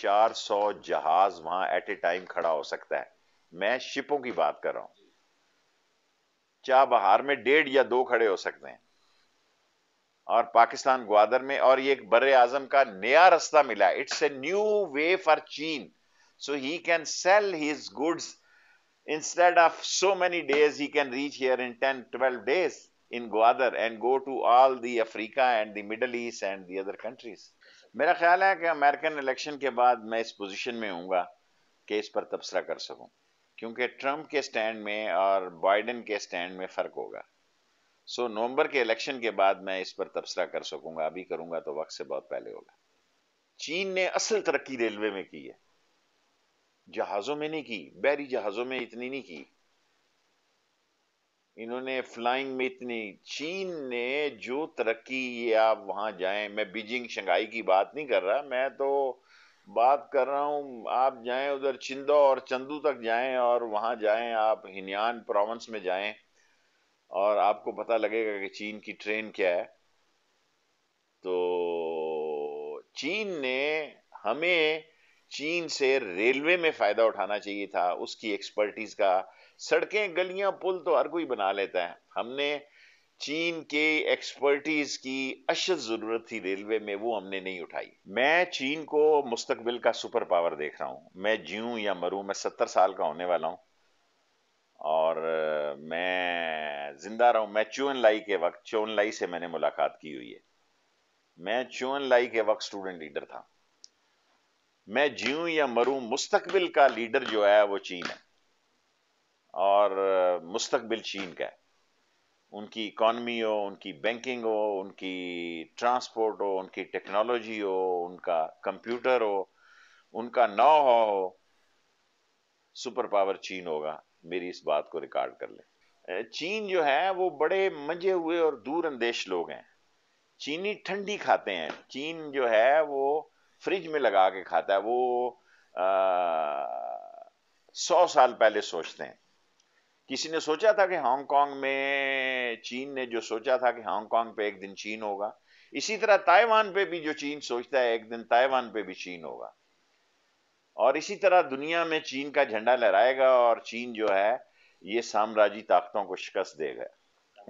चार सौ जहाज वहां एट ए टाइम खड़ा हो सकता है मैं शिपों की बात कर रहा हूं बहार में डेढ़ या दो खड़े हो सकते हैं और पाकिस्तान ग्वादर में और ये एक बर आजम का नया रास्ता मिला it's a new way for चीन so he can sell his goods instead of so many days he can reach here in ten twelve days in Gwadar and go to all the Africa and the Middle East and the other countries. मेरा ख्याल है कि American election के बाद मैं इस position में हूँ कि इस पर तबसरा कर सकूँ क्योंकि ट्रंप के स्टैंड में और बाइडन के स्टैंड में फ़र्क होगा सो so, नवंबर के इलेक्शन के बाद मैं इस पर तबसरा कर सकूँगा अभी करूँगा तो वक्त से बहुत पहले होगा चीन ने असल तरक्की रेलवे में की है जहाज़ों में नहीं की बैरी जहाज़ों में इतनी नहीं की इन्होंने फ्लाइंग में इतनी चीन ने जो तरक्की ये आप वहां जाएं मैं बीजिंग शंघाई की बात नहीं कर रहा मैं तो बात कर रहा हूं आप जाएं उधर चिंदो और चंदू तक जाएं और वहां जाएं आप हिनयान प्रोविंस में जाएं और आपको पता लगेगा कि चीन की ट्रेन क्या है तो चीन ने हमें चीन से रेलवे में फायदा उठाना चाहिए था उसकी एक्सपर्टीज का सड़कें गलियां पुल तो हर कोई बना लेता है हमने चीन के एक्सपर्टीज की अशद जरूरत थी रेलवे में वो हमने नहीं उठाई मैं चीन को मुस्तकबिल का सुपर पावर देख रहा हूं मैं जीऊँ या मरू मैं सत्तर साल का होने वाला हूं और मैं जिंदा रहा मैं चून लाई के वक्त चोन लाई से मैंने मुलाकात की हुई है मैं चोन लाई के वक्त स्टूडेंट लीडर था मैं जीऊ या मरूं मुस्तकबिल का लीडर जो है वो चीन है और मुस्तकबिल चीन का है उनकी इकॉनमी हो उनकी बैंकिंग हो उनकी ट्रांसपोर्ट हो उनकी टेक्नोलॉजी हो उनका कंप्यूटर हो उनका नौ हो सुपर पावर चीन होगा मेरी इस बात को रिकॉर्ड कर ले चीन जो है वो बड़े मंजे हुए और दूर अंदेश लोग हैं चीनी ठंडी खाते हैं चीन जो है वो फ्रिज में लगा के खाता है वो सौ साल पहले सोचते हैं किसी ने सोचा था कि हांगकांग में चीन ने जो सोचा था कि हांगकांग पे एक दिन चीन होगा इसी तरह ताइवान पे भी जो चीन सोचता है एक दिन ताइवान पे भी चीन होगा और इसी तरह दुनिया में चीन का झंडा लहराएगा और चीन जो है ये साम्राज्य ताकतों को शिकस्त देगा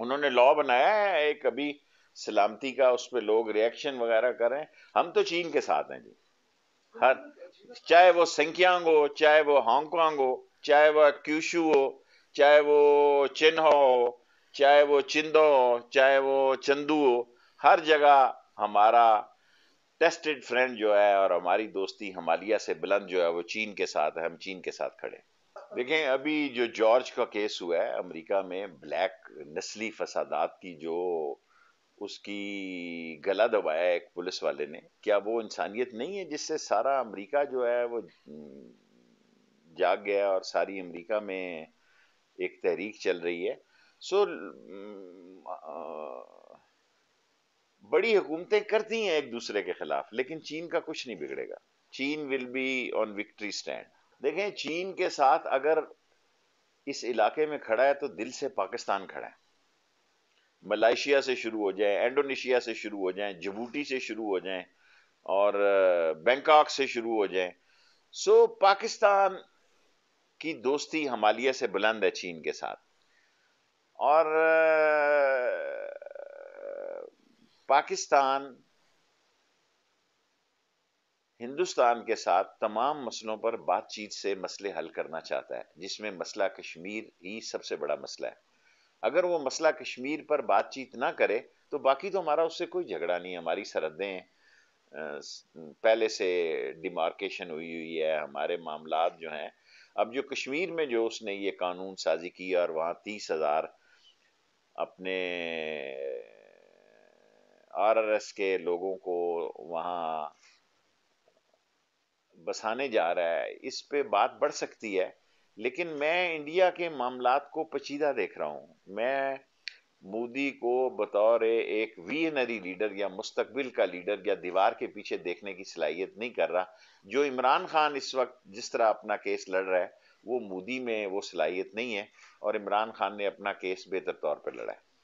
उन्होंने लॉ बनाया है एक अभी सलामती का उस पर लोग रिएक्शन वगैरह करें हम तो चीन के साथ हैं जी हर चाहे वो संख्यांग हो चाहे वो हांगकांग हो चाहे वह क्यूशू हो चाहे वो चिन्ह हो चाहे वो चिंदो हो चाहे वो चंदू हो हर जगह हमारा टेस्टेड फ्रेंड जो है और हमारी दोस्ती हमालिया से बुलंद जो है वो चीन के साथ है हम चीन के साथ खड़े देखें अभी जो जॉर्ज का केस हुआ है अमेरिका में ब्लैक नस्ली फसादात की जो उसकी गला दबाया एक पुलिस वाले ने क्या वो इंसानियत नहीं है जिससे सारा अमेरिका जो है वो हम्म, जाग गया और सारी अमेरिका में एक तहरीक चल रही है सो हम्म, बड़ी हुकूमतें करती हैं एक दूसरे के खिलाफ लेकिन चीन का कुछ नहीं बिगड़ेगा चीन will be on victory stand देखें चीन के साथ अगर इस इलाके में खड़ा है तो दिल से पाकिस्तान खड़ा है मलाइशिया से शुरू हो जाएं इंडोनेशिया से शुरू हो जाएं जबूटी से शुरू हो जाएं और बैंकॉक से शुरू हो जाएं सो so, पाकिस्तान की दोस्ती हमालिया से बुलंद है चीन के साथ और पाकिस्तान हिंदुस्तान के साथ तमाम मसलों पर बातचीत से मसले हल करना चाहता है जिसमें मसला कश्मीर ही सबसे बड़ा मसला है अगर वो मसला कश्मीर पर बातचीत ना करे तो बाकी तो हमारा उससे कोई झगड़ा नहीं है हमारी सरहदें पहले से डिमार्केशन हुई हुई है हमारे मामला जो हैं अब जो कश्मीर में जो उसने ये कानून साजी की और वहाँ तीस हज़ार अपने आरआरएस के लोगों को वहाँ बसाने जा रहा है इस पे बात बढ़ सकती है लेकिन मैं इंडिया के मामला को पचीदा देख रहा हूं मैं मोदी को बतौर एक वीनरी लीडर या मुस्तबिल का लीडर या दीवार के पीछे देखने की सलाहियत नहीं कर रहा जो इमरान खान इस वक्त जिस तरह अपना केस लड़ रहा है वो मोदी में वो सलाहियत नहीं है और इमरान खान ने अपना केस बेहतर तौर पर लड़ा है